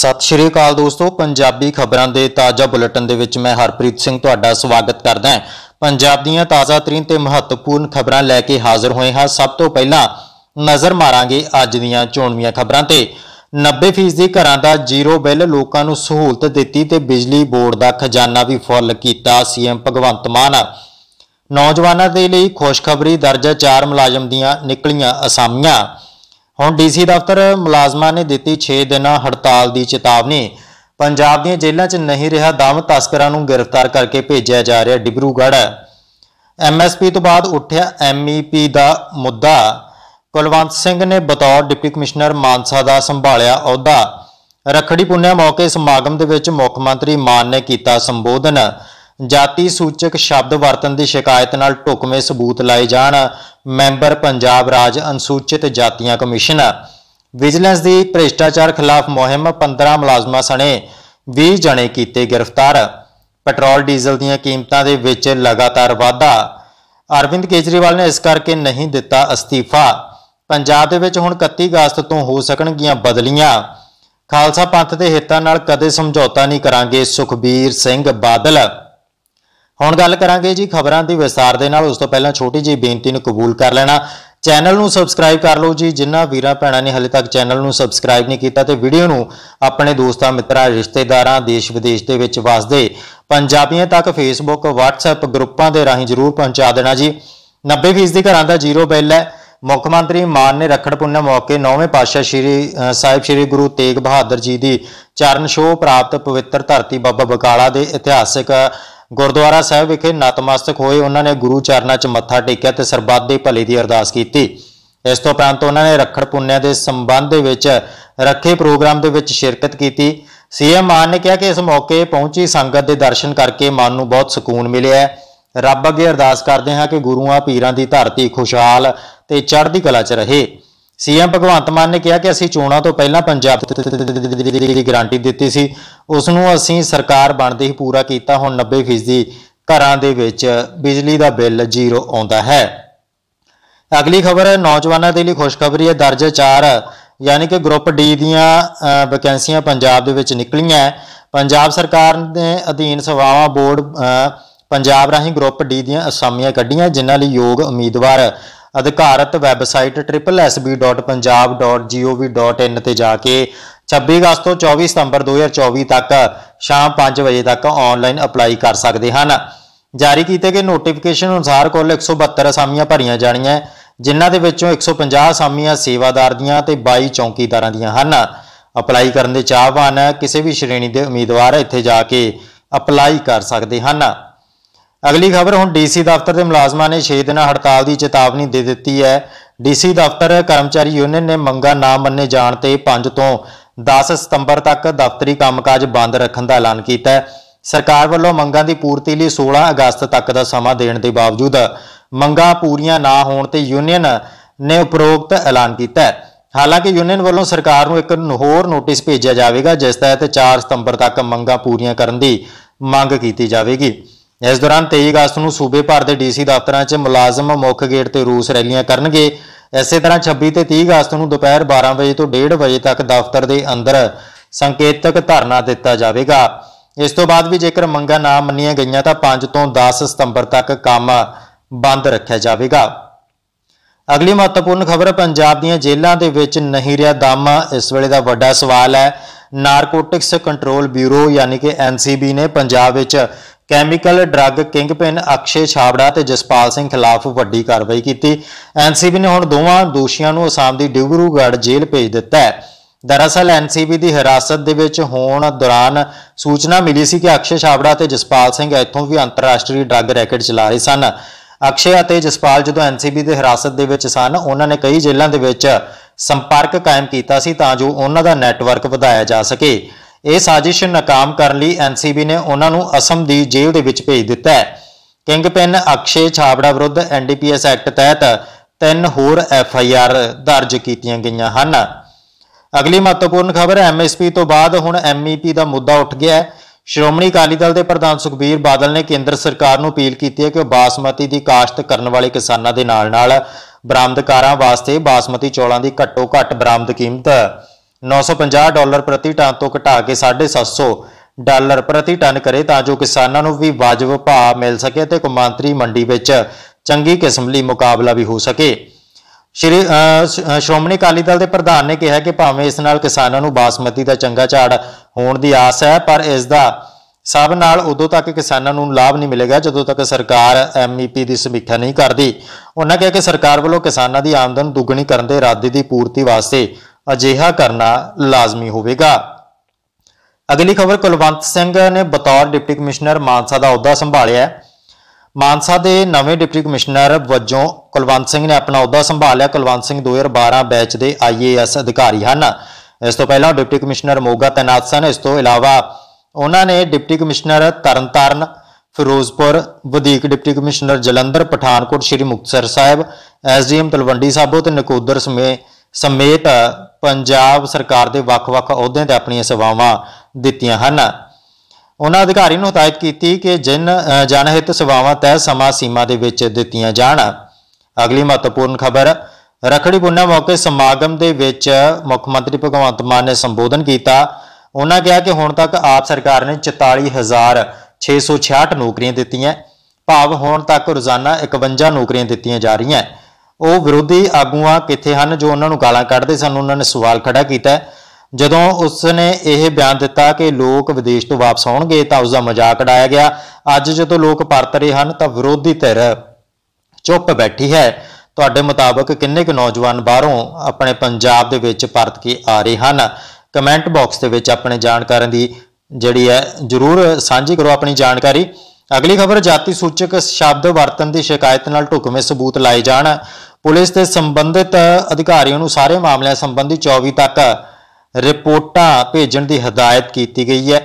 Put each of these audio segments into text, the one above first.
ਸਤਿ ਸ਼੍ਰੀ ਅਕਾਲ ਦੋਸਤੋ ਪੰਜਾਬੀ ਖਬਰਾਂ ਦੇ ਤਾਜ਼ਾ ਬੁਲੇਟਿਨ ਦੇ ਵਿੱਚ ਮੈਂ ਹਰਪ੍ਰੀਤ ਸਿੰਘ ਤੁਹਾਡਾ ਸਵਾਗਤ ਕਰਦਾ ਹਾਂ ਪੰਜਾਬ ਦੀਆਂ ਤਾਜ਼ਾ ਤਰੀਨ ਤੇ ਮਹੱਤਵਪੂਰਨ ਖਬਰਾਂ ਲੈ ਕੇ ਹਾਜ਼ਰ ਹੋਏ ਹਾਂ ਸਭ ਤੋਂ ਪਹਿਲਾਂ ਨਜ਼ਰ ਮਾਰਾਂਗੇ ਅੱਜ ਦੀਆਂ ਚੋਣਵੀਆਂ ਖਬਰਾਂ ਤੇ 90% ਘਰਾਂ ਦਾ ਜ਼ੀਰੋ ਬਿੱਲ ਲੋਕਾਂ ਨੂੰ ਸਹੂਲਤ ਦਿੱਤੀ ਤੇ ਬਿਜਲੀ ਬੋਰਡ ਦਾ ਖਜ਼ਾਨਾ ਵੀ ਫੁੱਲ ਕੀਤਾ ਸੀਐਮ ਭਗਵੰਤ ਮਾਨ ਨੌਜਵਾਨਾਂ ਦੇ ਲਈ ਖੁਸ਼ਖਬਰੀ ਦਰਜਾ 4 ਮੁਲਾਜ਼ਮ ਦੀਆਂ ਨਿਕਲੀਆਂ ਅਸਾਮੀਆਂ ਹੁਣ ਡੀਸੀ ਦਫ਼ਤਰ ਮੁਲਾਜ਼ਮਾਂ ਨੇ ਦਿੱਤੀ 6 ਦਿਨਾਂ ਹੜਤਾਲ ਦੀ ਚੇਤਾਵਨੀ ਪੰਜਾਬ ਦੀਆਂ ਜੇਲ੍ਹਾਂ 'ਚ ਨਹੀਂ ਰਿਹਾ ਦਮ ਤਸਕਰਾਂ ਨੂੰ ਗ੍ਰਿਫਤਾਰ ਕਰਕੇ ਭੇਜਿਆ ਜਾ ਰਿਹਾ ਡਿਬਰੂਗੜ ਐਮਐਸਪੀ ਤੋਂ ਬਾਅਦ ਉੱਠਿਆ ਐਮਈਪੀ e ਦਾ ਮੁੱਦਾ ਕੁਲਵੰਤ ਸਿੰਘ ਨੇ ਬਤੌਰ ਡਿਪਟੀ ਕਮਿਸ਼ਨਰ ਮਾਨਸਾ ਦਾ ਸੰਭਾਲਿਆ ਅਹੁਦਾ ਰਖੜੀ ਪੁੰਨਿਆ ਮੌਕੇ ਸਮਾਗਮ ਦੇ ਵਿੱਚ ਮੁੱਖ ਮੰਤਰੀ ਮਾਨ ਨੇ ਕੀਤਾ ਸੰਬੋਧਨ ਜਾਤੀ ਸੂਚਕ ਸ਼ਬਦ ਵਰਤਨ ਦੀ ਸ਼ਿਕਾਇਤ ਨਾਲ ਟੁਕਵੇਂ ਸਬੂਤ ਲਾਏ ਜਾਣ ਮੈਂਬਰ ਪੰਜਾਬ ਰਾਜ ਅਨਸੂਚਿਤ ਜਾਤੀਆਂ ਕਮਿਸ਼ਨ ਵਿਜੀਲੈਂਸ ਦੀ ਭ੍ਰਿਸ਼ਟਾਚਾਰ ਖਿਲਾਫ ਮੁਹਿੰਮ 15 ਮੁਲਾਜ਼ਮਾਂ ਸਣੇ 20 ਜਣੇ ਕੀਤੇ ਗ੍ਰਿਫਤਾਰ ਪੈਟਰੋਲ ਡੀਜ਼ਲ ਦੀਆਂ ਕੀਮਤਾਂ ਦੇ ਵਿੱਚ ਲਗਾਤਾਰ ਵਾਧਾ ਅਰਵਿੰਦ ਕੇਜਰੀਵਾਲ ਨੇ ਇਸ ਕਰਕੇ ਨਹੀਂ ਦਿੱਤਾ ਅਸਤੀਫਾ ਪੰਜਾਬ ਦੇ ਵਿੱਚ ਹੁਣ 31 ਅਗਸਤ ਤੋਂ ਹੋ ਸਕਣਗੀਆਂ ਬਦਲੀਆਂ ਖਾਲਸਾ ਪੰਥ ਦੇ ਹਿੱਤਾਂ ਨਾਲ ਕਦੇ ਸਮਝੌਤਾ ਨਹੀਂ ਕਰਾਂਗੇ ਸੁਖਬੀਰ ਸਿੰਘ ਬਾਦਲ ਹੁਣ ਗੱਲ ਕਰਾਂਗੇ ਜੀ ਖਬਰਾਂ ਦੀ ਵਿਸਤਾਰ ਦੇ ਨਾਲ ਉਸ ਤੋਂ ਪਹਿਲਾਂ ਛੋਟੀ ਜੀ ਬੇਨਤੀ ਨੂੰ ਕਬੂਲ ਕਰ ਲੈਣਾ ਚੈਨਲ ਨੂੰ ਸਬਸਕ੍ਰਾਈਬ ਕਰ ਲਓ ਜੀ ਜਿਨ੍ਹਾਂ ਵੀਰਾਂ ਭੈਣਾਂ ਨੇ ਹਲੇ ਤੱਕ ਚੈਨਲ ਨੂੰ ਸਬਸਕ੍ਰਾਈਬ ਨਹੀਂ ਕੀਤਾ ਤੇ ਵੀਡੀਓ ਨੂੰ ਆਪਣੇ ਦੋਸਤਾਂ ਮਿੱਤਰਾਂ ਰਿਸ਼ਤੇਦਾਰਾਂ ਦੇਸ਼ ਵਿਦੇਸ਼ ਦੇ ਵਿੱਚ ਵਸਦੇ ਪੰਜਾਬੀਆਂ ਤੱਕ ਫੇਸਬੁੱਕ WhatsApp ਗਰੁੱਪਾਂ ਦੇ ਰਾਹੀਂ ਜ਼ਰੂਰ ਪਹੁੰਚਾ ਦੇਣਾ ਜੀ 90% ਦੀ ਘਰਾਂ ਦਾ ਜ਼ੀਰੋ ਬਿੱਲ ਹੈ ਮੁੱਖ ਮੰਤਰੀ ਮਾਨ ਨੇ ਰੱਖੜ ਪੁੰਨ ਮੌਕੇ ਨੌਵੇਂ ਪਾਤਸ਼ਾਹ ਸ੍ਰੀ ਸਾਹਿਬ ਸ੍ਰੀ ਗੁਰੂ ਤੇਗ ਬਹਾਦਰ ਜੀ ਦੀ ਚਰਨ ਛੋਹ ਪ੍ਰਾਪਤ ਪਵਿੱਤਰ ਧਰਤੀ ਬਾਬਾ ਬਕਾਲਾ ਦੇ ਇਤਿਹਾਸਿਕ ਗੁਰਦੁਆਰਾ ਸਾਹਿਬ ਵਿਖੇ ਨਤਮਸਤਕ ਹੋਏ ਉਹਨਾਂ ਨੇ ਗੁਰੂ ਚਰਨਾਂ 'ਚ ਮੱਥਾ ਟੇਕਿਆ ਤੇ ਸਰਬੱਤ ਦੇ ਭਲੇ ਦੀ ਅਰਦਾਸ ਕੀਤੀ ਇਸ ਤੋਂ ਉਪਰੰਤ ਉਹਨਾਂ ਨੇ ਰੱਖੜ ਪੁੰਨਿਆ ਦੇ ਸੰਬੰਧ ਦੇ ਵਿੱਚ ਰੱਖੇ ਪ੍ਰੋਗਰਾਮ ਦੇ ਵਿੱਚ ਸ਼ਿਰਕਤ ਕੀਤੀ ਸੀਐਮ ਮਾਨ ਨੇ ਕਿਹਾ ਕਿ ਇਸ ਮੌਕੇ ਪਹੁੰਚੀ ਸੰਗਤ ਦੇ ਦਰਸ਼ਨ ਕਰਕੇ ਮਨ ਨੂੰ ਬਹੁਤ ਸਕੂਨ ਮਿਲਿਆ ਰੱਬ ਅੱਗੇ ਅਰਦਾਸ ਕਰਦੇ ਹਾਂ ਕਿ ਗੁਰੂਆਂ ਪੀਰਾਂ ਦੀ ਧਰਤੀ ਖੁਸ਼ਹਾਲ ਤੇ ਚੜ੍ਹਦੀ ਕਲਾ 'ਚ ਰਹੇ ਸੀਐਮ ਭਗਵੰਤ ਮਾਨ ਨੇ ਕਿਹਾ ਕਿ ਅਸੀਂ ਚੋਣਾਂ ਤੋਂ ਪਹਿਲਾਂ ਪੰਜਾਬ ਦੀ ਗਾਰੰਟੀ ਦਿੱਤੀ ਸੀ ਉਸ ਨੂੰ ਅਸੀਂ ਸਰਕਾਰ ਬਣਦੇ ਹੀ ਪੂਰਾ ਕੀਤਾ ਹੁਣ 90% ਘਰਾਂ ਦੇ ਵਿੱਚ ਬਿਜਲੀ ਦਾ ਬਿੱਲ ਜ਼ੀਰੋ ਆਉਂਦਾ ਹੈ ਅਗਲੀ ਖਬਰ ਹੈ ਨੌਜਵਾਨਾਂ ਦੇ ਲਈ ਖੁਸ਼ਖਬਰੀ ਹੈ ਦਰਜ 4 ਯਾਨੀ ਕਿ ਗਰੁੱਪ ਡੀ ਦੀਆਂ ਵੈਕੈਂਸੀਆਂ ਪੰਜਾਬ ਦੇ ਵਿੱਚ ਨਿਕਲੀਆਂ ਪੰਜਾਬ ਸਰਕਾਰ ਦੇ ਅਧੀਨ ਸਵਾਵਾ ਬੋਰਡ ਪੰਜਾਬ ਰਾਹੀਂ ਗਰੁੱਪ ਡੀ ਦੀਆਂ ਅਸਾਮੀਆਂ ਕੱਢੀਆਂ ਜਿਨ੍ਹਾਂ ਲਈ ਯੋਗ ਉਮੀਦਵਾਰ ਅਧਿਕਾਰਤ ਵੈਬਸਾਈਟ triplesb.punjab.gov.in ਤੇ ਜਾ ਕੇ 26 ਅਗਸਤ ਤੋਂ 24 ਸਤੰਬਰ 2024 ਤੱਕ ਸ਼ਾਮ 5 ਵਜੇ ਤੱਕ ਆਨਲਾਈਨ ਅਪਲਾਈ ਕਰ ਸਕਦੇ ਹਨ ਜਾਰੀ ਕੀਤੇ ਗਏ ਨੋਟੀਫਿਕੇਸ਼ਨ ਅਨੁਸਾਰ ਕੁੱਲ 172 ਅਸਾਮੀਆਂ ਭਰੀਆਂ ਜਾਣੀਆਂ ਜਿਨ੍ਹਾਂ ਦੇ ਵਿੱਚੋਂ 150 ਅਸਾਮੀਆਂ ਸੇਵਾਦਾਰ ਦੀਆਂ ਤੇ 22 ਚੌਕੀਦਾਰਾਂ ਦੀਆਂ ਹਨ ਅਪਲਾਈ ਕਰਨ ਦੇ ਚਾਹਵਾਨ ਕਿਸੇ ਵੀ ਸ਼੍ਰੇਣੀ ਦੇ ਉਮੀਦਵਾਰ ਇੱਥੇ ਜਾ ਕੇ ਅਪਲਾਈ ਕਰ ਸਕਦੇ ਹਨ ਅਗਲੀ ਖਬਰ ਹੁਣ ਡੀਸੀ ਦਫ਼ਤਰ ਦੇ ਮੁਲਾਜ਼ਮਾਂ ਨੇ 6 ਦਿਨਾਂ ਹੜਤਾਲ ਦੀ ਚੇਤਾਵਨੀ ਦੇ ਦਿੱਤੀ ਹੈ ਡੀਸੀ ਦਫ਼ਤਰ ਕਰਮਚਾਰੀ ਯੂਨੀਅਨ ਨੇ ਮੰਗਾ ਨਾ ਮੰਨੇ ਜਾਣ ਤੇ 5 ਤੋਂ 10 ਸਤੰਬਰ ਤੱਕ ਦਫ਼ਤਰੀ ਕੰਮਕਾਜ ਬੰਦ ਰੱਖਣ ਦਾ ਐਲਾਨ ਕੀਤਾ ਹੈ ਸਰਕਾਰ ਵੱਲੋਂ ਮੰਗਾਂ ਦੀ ਪੂਰਤੀ ਲਈ 16 ਅਗਸਤ ਤੱਕ ਦਾ ਸਮਾਂ ਦੇਣ ਦੇ ਬਾਵਜੂਦ ਮੰਗਾਂ ਪੂਰੀਆਂ ਨਾ ਹੋਣ ਤੇ ਯੂਨੀਅਨ ਨੇ ਉਪਰੋਕਤ ਐਲਾਨ ਕੀਤਾ ਹੈ ਹਾਲਾਂਕਿ ਯੂਨੀਅਨ ਵੱਲੋਂ ਸਰਕਾਰ ਨੂੰ ਇੱਕ ਹੋਰ ਨੋਟਿਸ ਭੇਜਿਆ ਜਾਵੇਗਾ ਜਿਸ ਤਹਿਤ 4 ਸਤੰਬਰ ਤੱਕ ਮੰਗਾਂ ਪੂਰੀਆਂ ਕਰਨ ਦੀ ਮੰਗ ਕੀਤੀ ਜਾਵੇਗੀ ਇਸ ਦੌਰਾਨ 23 ਅਗਸਤ ਨੂੰ ਸੂਬੇ ਭਰ ਦੇ ਡੀਸੀ ਦਫ਼ਤਰਾਂ 'ਚ ਮੁਲਾਜ਼ਮ ਮੁੱਖ ਗੇਟ ਤੇ ਰੂਸ ਰੈਲੀਆਂ ਕਰਨਗੇ ਇਸੇ ਤਰ੍ਹਾਂ 26 ਤੇ 30 ਅਗਸਤ ਨੂੰ ਦੁਪਹਿਰ 12 ਵਜੇ ਤੋਂ 1:30 ਵਜੇ ਤੱਕ ਦਫ਼ਤਰ ਦੇ ਅੰਦਰ ਸੰਕੇਤਕ ਧਰਨਾ ਦਿੱਤਾ ਜਾਵੇਗਾ ਇਸ ਤੋਂ ਬਾਅਦ ਵੀ ਜੇਕਰ ਮੰਗਾਂ ਨਾ ਮੰਨੀਆਂ ਗਈਆਂ ਤਾਂ 5 ਤੋਂ 10 ਸਤੰਬਰ ਤੱਕ ਕੰਮ ਬੰਦ ਰੱਖਿਆ ਜਾਵੇਗਾ ਅਗਲੀ ਮਹੱਤਵਪੂਰਨ ਖਬਰ ਪੰਜਾਬ ਦੀਆਂ ਜੇਲ੍ਹਾਂ ਦੇ ਵਿੱਚ ਨਹੀਂ ਰਿਹਾ ਦਮ ਇਸ ਵੇਲੇ ਦਾ ਵੱਡਾ ਸਵਾਲ ਹੈ ਨਾਰਕੋਟਿਕਸ ਕੰਟਰੋਲ ਬਿਊਰੋ ਯਾਨੀ ਕਿ ਐਨਸੀਬੀ ਨੇ ਪੰਜਾਬ ਵਿੱਚ chemical drug kingpin Akshay Chhabra ਤੇ ਜਸਪਾਲ ਸਿੰਘ ਖਿਲਾਫ ਵੱਡੀ ਕਾਰਵਾਈ ਕੀਤੀ ਐਨਸੀਬੀ ਨੇ ਹੁਣ ਦੋਵਾਂ ਦੋਸ਼ੀਆਂ ਨੂੰ ਅਸਾਮ ਦੀ ਡਿਬਰੂਗੜ੍ਹ ਜੇਲ੍ਹ ਭੇਜ ਦਿੱਤਾ ਹੈ ਦਰਅਸਲ ਐਨਸੀਬੀ ਦੀ ਹਿਰਾਸਤ ਦੇ ਵਿੱਚ ਹੋਣ ਦੌਰਾਨ ਸੂਚਨਾ ਮਿਲੀ ਸੀ ਕਿ ਅਕਸ਼ੇ ਛਾਬੜਾ ਤੇ ਜਸਪਾਲ ਸਿੰਘ ਇੱਥੋਂ ਵੀ ਅੰਤਰਰਾਸ਼ਟਰੀ ਡਰੱਗ ਰੈਕਟ ਚਲਾ ਰਹੇ ਸਨ ਅਕਸ਼ੇ ਅਤੇ ਜਸਪਾਲ ਜਦੋਂ ਐਨਸੀਬੀ ਦੇ ਹਿਰਾਸਤ ਦੇ ਵਿੱਚ ਸਨ ਉਹਨਾਂ ਨੇ ਕਈ ਜੇਲ੍ਹਾਂ ਦੇ ਵਿੱਚ ਸੰਪਰਕ ਕਾਇਮ ਕੀਤਾ ਸੀ ਤਾਂ ਜੋ ਉਹਨਾਂ ਦਾ ਨੈਟਵਰਕ ਵਧਾਇਆ ਜਾ ਸਕੇ ਇਹ ਸਾਜ਼ਿਸ਼ ਨਾਕਾਮ ਕਰਨ ਲਈ ਐਨਸੀਬੀ ਨੇ ਉਹਨਾਂ ਨੂੰ ਅਸਮ ਦੀ ਜੇਲ੍ਹ ਦੇ ਵਿੱਚ ਭੇਜ ਦਿੱਤਾ ਹੈ ਕਿੰਗਪਿੰਨ ਅਕਸ਼ੇ ਛਾਬੜਾ ਵਿਰੁੱਧ ਐਨਡੀਪੀਐਸ ਐਕਟ ਤਹਿਤ ਤਿੰਨ ਹੋਰ ਐਫਆਈਆਰ ਦਰਜ ਕੀਤੀਆਂ ਗਈਆਂ ਹਨ ਅਗਲੀ ਮਹੱਤਵਪੂਰਨ ਖਬਰ ਐਮਐਸਪੀ ਤੋਂ ਬਾਅਦ ਹੁਣ ਐਮਈਪੀ ਦਾ ਮੁੱਦਾ ਉੱਠ ਗਿਆ ਹੈ ਸ਼੍ਰੋਮਣੀ ਅਕਾਲੀ ਦਲ ਦੇ ਪ੍ਰਧਾਨ ਸੁਖਬੀਰ ਬਾਦਲ ਨੇ ਕੇਂਦਰ ਸਰਕਾਰ ਨੂੰ ਅਪੀਲ ਕੀਤੀ ਹੈ ਕਿ ਉਹ ਬਾਸਮਤੀ ਦੀ ਕਾਸ਼ਤ ਕਰਨ ਵਾਲੇ ਕਿਸਾਨਾਂ ਦੇ ਨਾਲ-ਨਾਲ ਬਰਾਮਦਕਾਰਾਂ ਵਾਸਤੇ ਬਾਸਮਤੀ ਚੌਲਾਂ ਦੀ ਘੱਟੋ-ਘੱਟ ਬਰਾਮਦ ਕੀਮਤ 950 ਡਾਲਰ ਪ੍ਰਤੀ ਟਨ ਤੋਂ ਘਟਾ ਕੇ 750 ਡਾਲਰ ਪ੍ਰਤੀ ਟਨ ਕਰੇ ਤਾਂ ਜੋ ਕਿਸਾਨਾਂ ਨੂੰ ਵੀ ਵਾਜਬ ਭਾਅ ਮਿਲ ਸਕੇ ਤੇ ਕੁਮਾਂਤਰੀ ਮੰਡੀ ਵਿੱਚ ਚੰਗੀ ਕਿਸਮ ਲਈ ਮੁਕਾਬਲਾ ਵੀ ਹੋ ਸਕੇ ਸ਼੍ਰੀ ਸ਼੍ਰੋਮਣੀ ਅਕਾਲੀ ਦਲ ਦੇ ਪ੍ਰਧਾਨ ਨੇ ਕਿਹਾ ਕਿ ਭਾਵੇਂ ਇਸ ਨਾਲ ਕਿਸਾਨਾਂ ਨੂੰ ਬਾਸਮਤੀ ਦਾ ਚੰਗਾ ਝਾੜ ਹੋਣ ਦੀ ਆਸ ਹੈ ਪਰ ਇਸ ਦਾ ਸਭ ਨਾਲ ਉਦੋਂ ਤੱਕ ਕਿਸਾਨਾਂ ਨੂੰ ਲਾਭ ਨਹੀਂ ਮਿਲੇਗਾ ਜਦੋਂ ਤੱਕ ਸਰਕਾਰ ਐਮਈਪੀ ਦੀ ਸਮੀਖਿਆ ਨਹੀਂ ਕਰਦੀ ਉਹਨਾਂ ਕਿਹਾ ਕਿ ਸਰਕਾਰ ਵੱਲੋਂ ਕਿਸਾਨਾਂ ਦੀ ਆਮਦਨ ਦੁੱਗਣੀ ਕਰਨ ਦੇ ਇਰਾਦੇ ਦੀ ਪੂਰਤੀ ਵਾਸਤੇ ਅਜਿਹਾ ਕਰਨਾ ਲਾਜ਼ਮੀ ਹੋਵੇਗਾ ਅਗਲੀ ਖਬਰ ਕੁਲਵੰਤ ਸਿੰਘ ਨੇ ਬਤੌਰ ਡਿਪਟੀ ਕਮਿਸ਼ਨਰ ਮਾਨਸਾ ਦਾ ਅਹੁਦਾ ਸੰਭਾਲਿਆ ਹੈ ਮਾਨਸਾ ਦੇ ਨਵੇਂ ਡਿਪਟੀ ਕਮਿਸ਼ਨਰ ਵਜੋਂ ਕੁਲਵੰਤ ਸਿੰਘ ਨੇ ਆਪਣਾ ਅਹੁਦਾ ਸੰਭਾਲਿਆ ਕੁਲਵੰਤ ਸਿੰਘ 2012 ਬੈਚ ਦੇ ਆਈਏਐਸ ਅਧਿਕਾਰੀ ਹਨ ਇਸ ਤੋਂ ਪਹਿਲਾਂ ਡਿਪਟੀ ਕਮਿਸ਼ਨਰ ਮੋਗਾ ਤੈਨਾਤ ਸਨ ਇਸ ਤੋਂ ਇਲਾਵਾ ਉਹਨਾਂ ਨੇ ਡਿਪਟੀ ਕਮਿਸ਼ਨਰ ਤਰਨਤਾਰਨ ਫਿਰੋਜ਼ਪੁਰ ਵਧੀਕ deputy commissioner Jalandhar Pathankot Sri Muktsar Sahib SDM Talwandi Sabo ਤੇ ਨਕੋਦਰ ਸਮੇਂ ਸਮੇਤ ਪੰਜਾਬ ਸਰਕਾਰ ਦੇ ਵੱਖ-ਵੱਖ ਅਹੁਦਿਆਂ ਤੇ ਆਪਣੀਆਂ ਸੇਵਾਵਾਂ ਦਿੱਤੀਆਂ ਹਨ ਉਹਨਾਂ ਅਧਿਕਾਰੀ ਨੂੰ ਹਦਾਇਤ ਕੀਤੀ ਕਿ ਜਿਨ ਜਨਹਿਤ ਸੇਵਾਵਾਂ ਤੈਅ ਸਮਾਂ ਸੀਮਾ ਦੇ ਵਿੱਚ ਦਿੱਤੀਆਂ ਜਾਣ ਅਗਲੀ ਮਹੱਤਵਪੂਰਨ ਖਬਰ ਰਖੜੀ ਪੁੰਨਾ ਮੌਕੇ ਸਮਾਗਮ ਦੇ ਵਿੱਚ ਮੁੱਖ ਮੰਤਰੀ ਭਗਵੰਤ ਮਾਨ ਨੇ ਸੰਬੋਧਨ ਕੀਤਾ ਉਹਨਾਂ ਕਿਹਾ ਕਿ ਹੁਣ ਤੱਕ ਆਪ ਸਰਕਾਰ ਨੇ 44666 ਨੌਕਰੀਆਂ ਦਿੱਤੀਆਂ ਭਾਵ ਹੁਣ ਤੱਕ ਰੋਜ਼ਾਨਾ 51 ਨੌਕਰੀਆਂ ਦਿੱਤੀਆਂ ਜਾ ਰਹੀਆਂ ਹਨ ਉਹ ਵਿਰੋਧੀ ਆਗੂਆਂ ਕਿੱਥੇ ਹਨ ਜੋ ਉਹਨਾਂ ਨੂੰ ਗਾਲਾਂ ਕੱਢਦੇ ਸਨ ਉਹਨਾਂ ਨੇ ਸਵਾਲ ਖੜਾ ਕੀਤਾ ਜਦੋਂ ਉਸ ਨੇ ਇਹ ਬਿਆਨ ਦਿੱਤਾ ਕਿ ਲੋਕ ਵਿਦੇਸ਼ ਤੋਂ ਵਾਪਸ ਆਉਣਗੇ ਤਾਂ ਉਸ ਦਾ ਮਜ਼ਾਕ ਉਡਾਇਆ ਗਿਆ ਅੱਜ ਜਦੋਂ ਲੋਕ ਪਰਤ ਰਹੇ ਹਨ ਤਾਂ ਵਿਰੋਧੀ ਧਿਰ ਚੁੱਪ ਬੈਠੀ ਹੈ ਤੁਹਾਡੇ ਮੁਤਾਬਕ ਕਿੰਨੇ ਕੁ ਨੌਜਵਾਨ ਬਾਹਰੋਂ ਆਪਣੇ ਪੰਜਾਬ ਦੇ ਵਿੱਚ ਪਰਤ ਕੇ ਆ ਰਹੇ ਹਨ ਕਮੈਂਟ ਬਾਕਸ ਦੇ ਵਿੱਚ ਆਪਣੇ ਜਾਣਕਾਰਾਂ ਦੀ ਜਿਹੜੀ ਹੈ ਜਰੂਰ ਸਾਂਝੀ ਕਰੋ ਆਪਣੀ ਜਾਣਕਾਰੀ ਅਗਲੀ ਖਬਰ ਜਾਤੀ ਸੂਚਕ ਸ਼ਬਦ ਵਰਤਨ ਦੀ ਸ਼ਿਕਾਇਤ ਨਾਲ ਢੁਕਵੇਂ ਸਬੂਤ ਲਾਏ ਜਾਣ ਪੁਲਿਸ ਤੇ ਸੰਬੰਧਿਤ ਅਧਿਕਾਰੀਆਂ ਨੂੰ ਸਾਰੇ ਮਾਮਲਿਆਂ ਸੰਬੰਧੀ 24 ਤੱਕ ਰਿਪੋਰਟਾਂ ਭੇਜਣ ਦੀ ਹਦਾਇਤ ਕੀਤੀ ਗਈ ਹੈ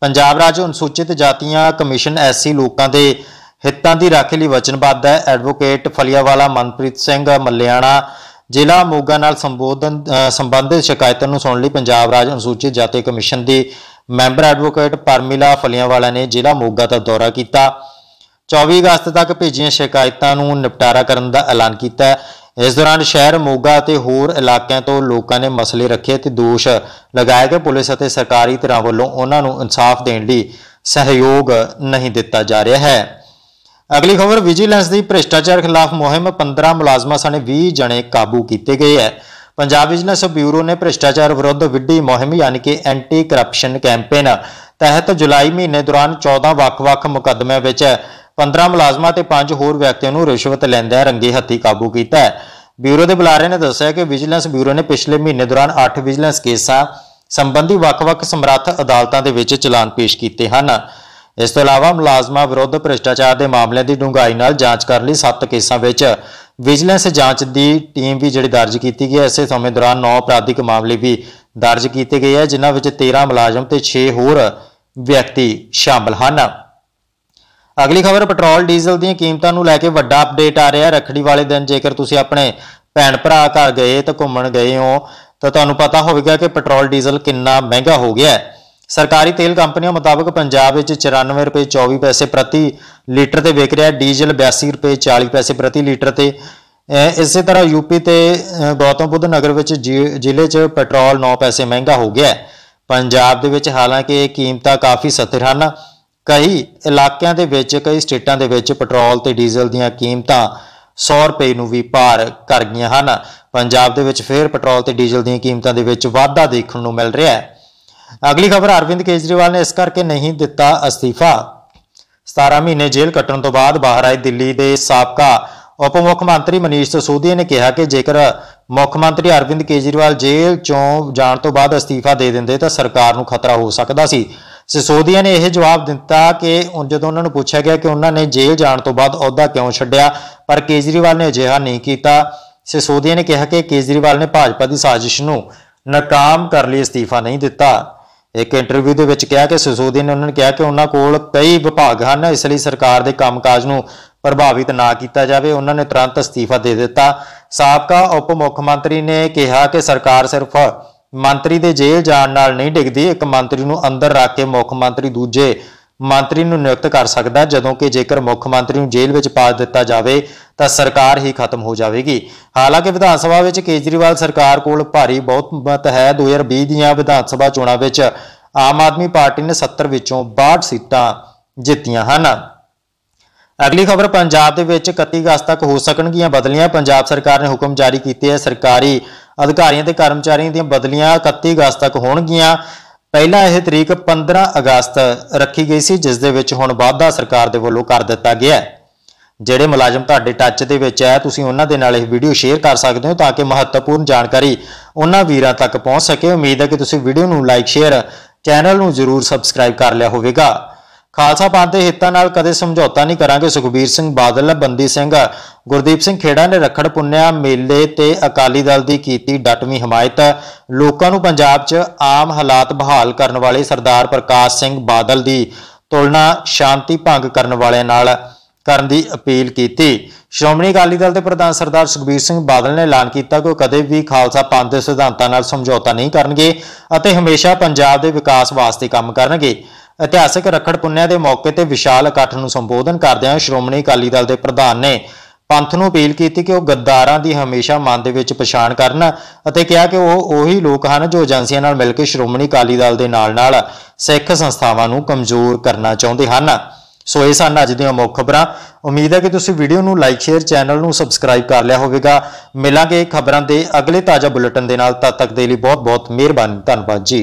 ਪੰਜਾਬ ਰਾਜ ਅਨੁਸੂਚਿਤ ਜਾਤੀਆਂ ਕਮਿਸ਼ਨ ਐਸਸੀ ਲੋਕਾਂ ਦੇ ਹਿੱਤਾਂ ਦੀ ਰਾਖੀ ਲਈ ਵਚਨਬੱਧ ਹੈ ਐਡਵੋਕੇਟ ਫਲੀਆਵਾਲਾ ਮਨਪ੍ਰੀਤ ਸਿੰਘ ਮੱਲਿਆਣਾ ਜ਼ਿਲ੍ਹਾ ਮੋਗਾ ਨਾਲ ਸੰਬੋਧਨ ਸੰਬੰਧਿਤ ਸ਼ਿਕਾਇਤਾਂ ਨੂੰ ਸੁਣਨ ਲਈ ਪੰਜਾਬ ਰਾਜ ਅਨੁਸੂਚਿਤ ਜਾਤੀ ਕਮਿਸ਼ਨ ਦੀ ਮੈਂਬਰ ਐਡਵੋਕੇਟ ਪਰਮਿਲਾ ਫਲੀਆਂਵਾਲਾ ਨੇ ਜ਼ਿਲ੍ਹਾ ਮੋਗਾ ਦਾ ਦੌਰਾ ਕੀਤਾ 24 ਅਗਸਤ ਤੱਕ ਭੇਜੀਆਂ ਸ਼ਿਕਾਇਤਾਂ ਨੂੰ ਨਿਪਟਾਰਾ ਕਰਨ ਦਾ ਐਲਾਨ ਕੀਤਾ ਹੈ ਇਸ ਦੌਰਾਨ ਸ਼ਹਿਰ ਮੋਗਾ ਅਤੇ ਹੋਰ ਇਲਾਕਿਆਂ ਤੋਂ ਲੋਕਾਂ ਨੇ ਮਸਲੇ ਰੱਖੇ ਤੇ ਦੋਸ਼ ਲਗਾਇਆ ਕਿ ਪੁਲਿਸ ਅਤੇ ਸਰਕਾਰੀ ਧਿਰਾਂ ਵੱਲੋਂ ਉਹਨਾਂ ਨੂੰ ਇਨਸਾਫ ਦੇਣ ਲਈ ਸਹਿਯੋਗ ਨਹੀਂ ਦਿੱਤਾ ਜਾ ਰਿਹਾ ਹੈ ਅਗਲੀ ਖਬਰ ਵਿਜੀਲੈਂਸ ਦੀ ਭ੍ਰਿਸ਼ਟਾਚਾਰ ਖਿਲਾਫ ਮੁਹਿੰਮ 15 ਮੁਲਾਜ਼ਮਾਂ ਸਣੇ 20 ਜਣੇ ਕਾਬੂ ਕੀਤੇ ਗਏ ਹੈ ਪੰਜਾਬ ਬਿਜ਼ਨਸ ਬਿਊਰੋ ਨੇ ਭ੍ਰਿਸ਼ਟਾਚਾਰ ਵਿਰੁੱਧ ਵਿੱਢੀ ਮੁਹਿੰਮ ਯਾਨੀ ਕਿ ਐਂਟੀ ਕਰਪਸ਼ਨ ਕੈਂਪੇਨ ਤਹਿਤ ਜੁਲਾਈ ਮਹੀਨੇ ਦੌਰਾਨ 14 ਵੱਖ-ਵੱਖ ਮੁਕੱਦਮਿਆਂ ਵਿੱਚ 15 ਮੁਲਾਜ਼ਮਾਂ ਤੇ 5 ਹੋਰ ਵਿਅਕਤੀਆਂ ਨੂੰ ਰਿਸ਼ਵਤ ਲੈਂਦਿਆਂ ਰੰਗੇ ਹੱਥੀ ਕਾਬੂ ਕੀਤਾ ਹੈ ਬਿਊਰੋ ਦੇ ਬੁਲਾਰੇ ਨੇ ਦੱਸਿਆ ਕਿ ਵਿਜੀਲੈਂਸ ਬਿਊਰੋ ਨੇ ਪਿਛਲੇ ਮਹੀਨੇ ਦੌਰਾਨ 8 ਵਿਜੀਲੈਂਸ ਕੇਸਾਂ ਸੰਬੰਧੀ ਵੱਖ-ਵੱਖ ਸਮਰੱਥ ਅਦਾਲਤਾਂ ਦੇ ਵਿੱਚ ਚਲਾਨ ਪੇਸ਼ ਕੀਤੇ ਹਨ ਇਸ ਤੋਂ ਇਲਾਵਾ ਮੁਲਾਜ਼ਮਾਂ ਵਿਰੁੱਧ ਭ੍ਰਿਸ਼ਟਾਚਾਰ ਦੇ ਮਾਮਲਿਆਂ ਦੀ ਡੂੰਘਾਈ ਨਾਲ ਜਾਂਚ ਕਰਨ ਲਈ 7 ਕੇਸਾਂ ਵਿੱਚ ਵਿਜੀਲੈਂਸ ਜਾਂਚ ਦੀ ਟੀਮ ਵੀ ਜਿਹੜੀ ਦਰਜ ਕੀਤੀ ਗਈ ਹੈ ਇਸੇ ਸਮੇਂ ਦੌਰਾਨ 9 ਅਪਰਾਧਿਕ ਮਾਮਲੇ ਵੀ ਦਰਜ ਕੀਤੇ ਗਏ ਹੈ ਜਿਨ੍ਹਾਂ ਵਿੱਚ 13 ਮੁਲਾਜ਼ਮ ਤੇ 6 ਹੋਰ ਵਿਅਕਤੀ ਸ਼ਾਮਲ ਹਨ ਅਗਲੀ ਖਬਰ ਪੈਟਰੋਲ ਡੀਜ਼ਲ ਦੀਆਂ ਕੀਮਤਾਂ ਨੂੰ ਲੈ ਕੇ ਵੱਡਾ ਅਪਡੇਟ ਆ ਰਿਹਾ ਰਖੜੀ ਵਾਲੇ ਦਿਨ ਜੇਕਰ ਤੁਸੀਂ ਆਪਣੇ ਭੈਣ ਭਰਾ ਘਰ ਗਏ ਤਾਂ ਘੁੰਮਣ ਗਏ ਹੋ ਤਾਂ ਤੁਹਾਨੂੰ ਪਤਾ ਹੋਵੇਗਾ ਕਿ ਪੈਟਰੋਲ ਡੀਜ਼ਲ ਕਿੰਨਾ ਮਹਿੰਗਾ ਹੋ ਗਿਆ ਹੈ ਸਰਕਾਰੀ ਤੇਲ ਕੰਪਨੀਆਂ ਮੁਤਾਬਕ ਪੰਜਾਬ ਵਿੱਚ 94 ਰੁਪਏ 24 ਪੈਸੇ ਪ੍ਰਤੀ ਲੀਟਰ ਤੇ ਵਿਕ ਰਿਹਾ ਡੀਜ਼ਲ 82 ਰੁਪਏ 40 ਪੈਸੇ ਪ੍ਰਤੀ ਲੀਟਰ ਤੇ ਇਸੇ ਤਰ੍ਹਾਂ ਯੂਪੀ ਤੇ ਗੌਤਮ ਬੁੱਧ ਨਗਰ ਵਿੱਚ ਜ਼ਿਲ੍ਹੇ 'ਚ ਪੈਟਰੋਲ 9 ਪੈਸੇ ਮਹਿੰਗਾ ਹੋ ਗਿਆ ਪੰਜਾਬ ਦੇ ਵਿੱਚ ਹਾਲਾਂਕਿ ਕੀਮਤਾਂ ਕਾਫੀ ਸਥਿਰ ਹਨ ਕਈ ਇਲਾਕਿਆਂ ਦੇ ਵਿੱਚ ਕਈ ਸਟੇਟਾਂ ਦੇ ਵਿੱਚ ਪੈਟਰੋਲ ਤੇ ਡੀਜ਼ਲ ਦੀਆਂ ਕੀਮਤਾਂ 100 ਰੁਪਏ ਨੂੰ ਵੀ ਪਾਰ ਕਰ ਗਈਆਂ ਹਨ ਪੰਜਾਬ ਦੇ ਵਿੱਚ ਫੇਰ ਪੈਟਰੋਲ ਤੇ ਡੀਜ਼ਲ ਦੀਆਂ ਕੀਮਤਾਂ ਦੇ ਵਿੱਚ ਵਾਧਾ ਦੇਖਣ ਨੂੰ ਮਿਲ ਰਿਹਾ ਹੈ ਅਗਲੀ ਖਬਰ ਅਰਵਿੰਦ ਕੇਜਰੀਵਾਲ ਨੇ ਇਸ ਕਰਕੇ ਨਹੀਂ ਦਿੱਤਾ ਅਸਤੀਫਾ 17 ਮਹੀਨੇ ਜੇਲ੍ਹ ਕੱਟਣ ਤੋਂ ਬਾਅਦ ਬਾਹਰ ਆਏ ਦਿੱਲੀ ਦੇ ਸਾਬਕਾ ਉਪ ਮੁੱਖ ਮੰਤਰੀ ਮਨੀਸ਼ ਸਸੂਦੀਆ ਨੇ ਕਿਹਾ ਕਿ ਜੇਕਰ ਮੁੱਖ ਮੰਤਰੀ ਅਰਵਿੰਦ ਕੇਜਰੀਵਾਲ ਜੇਲ੍ਹ ਚੋਂ ਜਾਣ ਤੋਂ ਬਾਅਦ ਅਸਤੀਫਾ ਦੇ ਦਿੰਦੇ ਤਾਂ ਸਰਕਾਰ ਨੂੰ ਖਤਰਾ ਹੋ ਸਕਦਾ ਸੀ ਸਿਸੋਦੀਆ ਨੇ ਇਹ ਜਵਾਬ ਦਿੱਤਾ ਕਿ ਜਦੋਂ ਉਹਨਾਂ ਨੂੰ ਪੁੱਛਿਆ ਗਿਆ ਕਿ ਉਹਨਾਂ ਨੇ ਜੇਲ੍ਹ ਜਾਣ ਤੋਂ ਬਾਅਦ ਅਹੁਦਾ ਕਿਉਂ ਛੱਡਿਆ ਪਰ ਕੇਜਰੀਵਾਲ ਨੇ ਅਜਿਹਾ ਨਹੀਂ ਕੀਤਾ ਸਿਸੋਦੀਆ ਨੇ ਕਿਹਾ ਕਿ ਕੇਜਰੀਵਾਲ ਨੇ ਭਾਜਪਾ ਦੀ ਸਾਜ਼ਿਸ਼ ਨੂੰ ਨਾਕਾਮ ਕਰ ਲਈ ਅਸਤੀਫਾ ਨਹੀਂ ਦਿੱਤਾ ਇੱਕ ਇੰਟਰਵਿਊ ਦੇ ਵਿੱਚ ਕਿਹਾ ਕਿ ਸਿਸੋਦੀ ਨੇ ਉਹਨਾਂ ਨੇ ਕਿਹਾ ਕਿ ਉਹਨਾਂ ਕੋਲ ਕਈ ਵਿਭਾਗ ਹਨ ਇਸ ਲਈ ਸਰਕਾਰ ਦੇ ਕੰਮਕਾਜ ਨੂੰ ਪ੍ਰਭਾਵਿਤ ਨਾ ਕੀਤਾ ਜਾਵੇ ਉਹਨਾਂ ਨੇ ਤੁਰੰਤ ਅਸਤੀਫਾ ਦੇ ਦਿੱਤਾ ਸਾਬਕਾ ਉਪ ਮੁੱਖ ਮੰਤਰੀ ਨੇ ਕਿਹਾ ਕਿ ਸਰਕਾਰ ਸਿਰਫ ਮੰਤਰੀ ਦੇ ਜੇਲ੍ਹ ਜਾਣ ਨਾਲ ਨਹੀਂ ਡਿੱਗਦੀ ਇੱਕ ਮੰਤਰੀ ਨੂੰ ਅੰਦਰ ਰੱਖ ਕੇ ਮੁੱਖ ਮੰਤਰੀ ਦੂਜੇ ਮੰਤਰੀ ਨੂੰ ਨਿਯੁਕਤ ਕਰ ਸਕਦਾ ਜਦੋਂ ਕਿ ਜੇਕਰ ਮੁੱਖ ਮੰਤਰੀ ਨੂੰ ਜੇਲ੍ਹ ਵਿੱਚ ਪਾ ਦਿੱਤਾ ਜਾਵੇ ਤਾਂ ਸਰਕਾਰ ਹੀ ਖਤਮ ਹੋ ਜਾਵੇਗੀ ਹਾਲਾਂਕਿ ਵਿਧਾਨ ਸਭਾ ਵਿੱਚ ਕੇਜਰੀਵਾਲ ਸਰਕਾਰ ਕੋਲ ਭਾਰੀ ਬਹੁਮਤ ਹੈ 2020 ਦੀਆਂ ਵਿਧਾਨ ਸਭਾ ਚੋਣਾਂ ਵਿੱਚ ਆਮ ਆਦਮੀ ਪਾਰਟੀ ਨੇ 70 ਵਿੱਚੋਂ 62 ਸੀਟਾਂ ਜਿੱਤੀਆਂ ਹਨ ਅਗਲੀ ਖਬਰ ਪੰਜਾਬ ਦੇ ਵਿੱਚ 31 ਅਗਸਤ ਤੱਕ ਹੋ ਸਕਣਗੀਆਂ ਬਦਲੀਆਂ ਪੰਜਾਬ ਸਰਕਾਰ ਨੇ ਹੁਕਮ ਜਾਰੀ ਕੀਤੇ ਹੈ ਸਰਕਾਰੀ ਅਧਿਕਾਰੀਆਂ ਤੇ ਕਰਮਚਾਰੀਆਂ ਦੀਆਂ ਬਦਲੀਆਂ 31 ਅਗਸਤ ਤੱਕ ਹੋਣਗੀਆਂ ਪਹਿਲਾਂ ਇਹ ਤਰੀਕ 15 ਅਗਸਤ ਰੱਖੀ ਗਈ ਸੀ ਜਿਸ ਦੇ ਵਿੱਚ ਹੁਣ ਵਾਅਦਾ ਸਰਕਾਰ ਦੇ ਵੱਲੋਂ ਕਰ ਦਿੱਤਾ ਗਿਆ ਹੈ ਜਿਹੜੇ ਮੁਲਾਜ਼ਮ ਤੁਹਾਡੇ ਟੱਚ ਦੇ ਵਿੱਚ ਹੈ ਤੁਸੀਂ ਉਹਨਾਂ ਦੇ ਨਾਲ ਇਹ ਵੀਡੀਓ ਸ਼ੇਅਰ ਕਰ ਸਕਦੇ ਹੋ ਤਾਂ ਕਿ ਮਹੱਤਵਪੂਰਨ ਜਾਣਕਾਰੀ ਉਹਨਾਂ ਵੀਰਾਂ ਤੱਕ ਪਹੁੰਚ ਸਕੇ ਉਮੀਦ ਹੈ ਕਿ ਤੁਸੀਂ ਵੀਡੀਓ ਨੂੰ ਲਾਈਕ ਸ਼ੇਅਰ ਚੈਨਲ ਨੂੰ ਜ਼ਰੂਰ ਸਬਸਕ੍ਰਾਈਬ ਕਰ ਲਿਆ ਹੋਵੇਗਾ ਖਾਲਸਾ ਪੰਥ ਦੇ ਹਿੱਤਾਂ ਨਾਲ ਕਦੇ ਸਮਝੌਤਾ ਨਹੀਂ ਕਰਾਂਗੇ ਸੁਖਬੀਰ ਸਿੰਘ ਬਾਦਲ ਬੰਦੀ ਸਿੰਘ ਗੁਰਦੀਪ ਸਿੰਘ ਖੇੜਾ ਨੇ ਰਖੜ ਪੁੰਨਿਆ ਮੇਲੇ ਤੇ ਅਕਾਲੀ ਦਲ ਦੀ ਕੀਤੀ ਡਟਵੀਂ ਹਮਾਇਤ ਲੋਕਾਂ ਨੂੰ ਪੰਜਾਬ 'ਚ ਆਮ ਹਾਲਾਤ ਬਹਾਲ ਕਰਨ ਵਾਲੇ ਸਰਦਾਰ ਪ੍ਰਕਾਸ਼ ਸਿੰਘ ਬਾਦਲ ਦੀ ਤੁਲਨਾ ਸ਼ਾਂਤੀ ਭੰਗ ਕਰਨ ਵਾਲਿਆਂ ਨਾਲ ਕਰਨ ਦੀ ਅਪੀਲ ਕੀਤੀ ਸ਼੍ਰੋਮਣੀ ਅਕਾਲੀ ਦਲ ਦੇ ਪ੍ਰਧਾਨ ਸਰਦਾਰ ਸੁਖਬੀਰ ਸਿੰਘ ਬਾਦਲ ਨੇ ਐਲਾਨ ਕੀਤਾ ਕਿ ਉਹ ਕਦੇ ਵੀ ਖਾਲਸਾ ਪੰਥ ਦੇ ਸਿਧਾਂਤਾਂ ਨਾਲ ਸਮਝੌਤਾ ਨਹੀਂ ਕਰਨਗੇ ਅਤੇ ਹਮੇਸ਼ਾ ਪੰਜਾਬ ਦੇ ਵਿਕਾਸ ਵਾਸਤੇ ਕੰਮ ਕਰਨਗੇ ਇਤਿਹਾਸਿਕ ਰਖੜ ਪੁੰਨਿਆ ਦੇ ਮੌਕੇ ਤੇ ਵਿਸ਼ਾਲ ਇਕੱਠ ਨੂੰ ਸੰਬੋਧਨ ਕਰਦਿਆਂ ਸ਼੍ਰੋਮਣੀ ਅਕਾਲੀ ਦਲ ਦੇ ਪ੍ਰਧਾਨ ਨੇ ਪੰਥ ਨੂੰ ਅਪੀਲ ਕੀਤੀ ਕਿ ਉਹ ਗੱਦਾਰਾਂ ਦੀ ਹਮੇਸ਼ਾ ਮਨ ਦੇ ਵਿੱਚ ਪਛਾਣ ਕਰਨ ਅਤੇ ਕਿਹਾ ਕਿ ਉਹ ਉਹੀ ਲੋਕ ਹਨ ਜੋ ਏਜੰਸੀਆਂ ਨਾਲ ਮਿਲ ਕੇ ਸ਼੍ਰੋਮਣੀ ਅਕਾਲੀ ਦਲ ਦੇ ਨਾਲ-ਨਾਲ ਸਿੱਖ ਸੰਸਥਾਵਾਂ ਨੂੰ ਕਮਜ਼ੋਰ ਕਰਨਾ ਚਾਹੁੰਦੇ ਹਨ ਸੋ ਇਹ ਸਨ ਅੱਜ ਦੀਆਂ ਮੁੱਖ ਖਬਰਾਂ ਉਮੀਦ ਹੈ ਕਿ ਤੁਸੀਂ ਵੀਡੀਓ ਨੂੰ ਲਾਈਕ ਸ਼ੇਅਰ ਚੈਨਲ ਨੂੰ ਸਬਸਕ੍ਰਾਈਬ ਕਰ ਲਿਆ ਹੋਵੇਗਾ ਮਿਲਾਂਗੇ ਖਬਰਾਂ ਦੇ ਅਗਲੇ ਤਾਜ਼ਾ ਬੁਲੇਟਿਨ ਦੇ ਨਾਲ ਤਦ ਤੱਕ ਦੇ ਲਈ ਬਹੁਤ-ਬਹੁਤ ਮਿਹਰਬਾਨੀ ਧੰਨਵਾਦ ਜੀ